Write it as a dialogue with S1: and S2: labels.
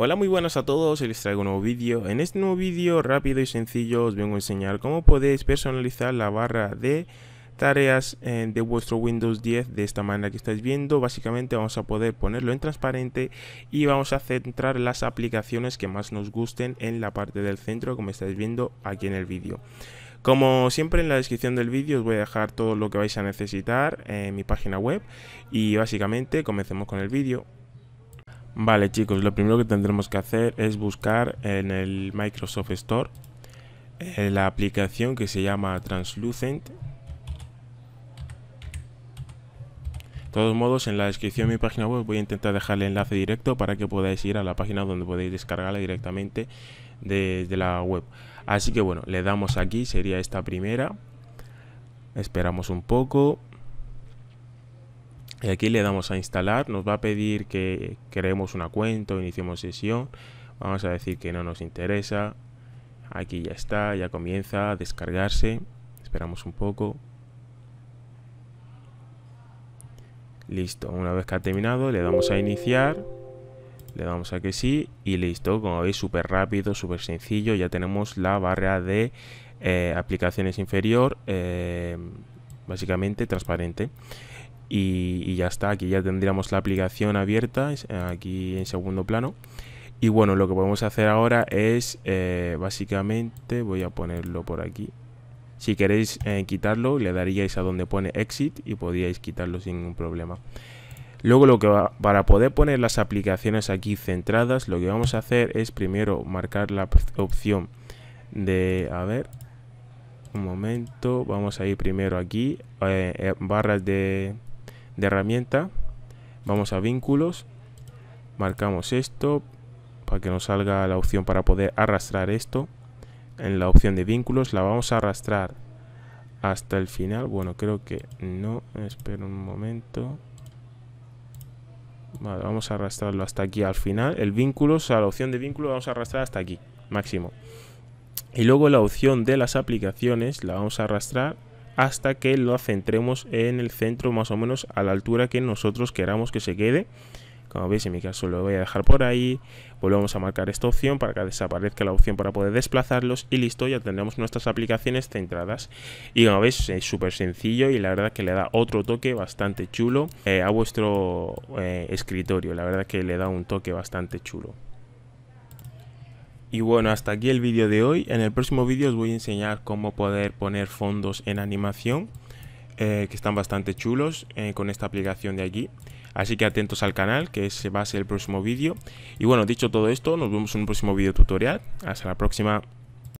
S1: Hola muy buenas a todos, les traigo un nuevo vídeo. En este nuevo vídeo rápido y sencillo os vengo a enseñar cómo podéis personalizar la barra de tareas eh, de vuestro Windows 10 de esta manera que estáis viendo. Básicamente vamos a poder ponerlo en transparente y vamos a centrar las aplicaciones que más nos gusten en la parte del centro como estáis viendo aquí en el vídeo. Como siempre en la descripción del vídeo os voy a dejar todo lo que vais a necesitar en mi página web y básicamente comencemos con el vídeo. Vale chicos, lo primero que tendremos que hacer es buscar en el Microsoft Store eh, la aplicación que se llama Translucent. De todos modos, en la descripción de mi página web voy a intentar dejar el enlace directo para que podáis ir a la página donde podéis descargarla directamente desde la web. Así que bueno, le damos aquí, sería esta primera. Esperamos un poco. Y aquí le damos a instalar, nos va a pedir que creemos una cuenta o iniciemos sesión. Vamos a decir que no nos interesa. Aquí ya está, ya comienza a descargarse. Esperamos un poco. Listo, una vez que ha terminado le damos a iniciar, le damos a que sí y listo. Como veis, súper rápido, súper sencillo. Ya tenemos la barra de eh, aplicaciones inferior, eh, básicamente transparente y, ya está, aquí ya tendríamos la aplicación abierta, eh, aquí en segundo plano. Y bueno, lo que podemos hacer ahora es, eh, básicamente, voy a ponerlo por aquí. Si queréis eh, quitarlo, le daríais a donde pone Exit y podíais quitarlo sin ningún problema. Luego lo que va, para poder poner las aplicaciones aquí centradas, lo que vamos a hacer es primero marcar la opción de, a ver, un momento, vamos a ir primero aquí, barras de, de herramienta, vamos a vínculos, marcamos esto para que nos salga la opción para poder arrastrar esto. En la opción de vínculos la vamos a arrastrar hasta el final. Bueno, creo que no, espero un momento. vamos a arrastrarlo hasta aquí al final. El vínculo, o sea, la opción de vínculo vamos a arrastrar hasta aquí, máximo. Y luego la opción de las aplicaciones la vamos a arrastrar hasta que lo centremos en el centro más o menos a la altura que nosotros queramos que se quede. Como veis en mi caso lo voy a dejar por ahí, volvemos a marcar esta opción para que desaparezca la opción para poder desplazarlos y listo, ya tendremos nuestras aplicaciones centradas. Y como veis es súper sencillo y la verdad que le da otro toque bastante chulo eh, a vuestro eh, escritorio, la verdad que le da un toque bastante chulo. Y bueno, hasta aquí el vídeo de hoy. En el próximo vídeo os voy a enseñar cómo poder poner fondos en animación, eh, que están bastante chulos eh, con esta aplicación de aquí. Así que atentos al canal, que ese va a ser el próximo vídeo. Y bueno, dicho todo esto, nos vemos en un próximo vídeo tutorial. Hasta la próxima.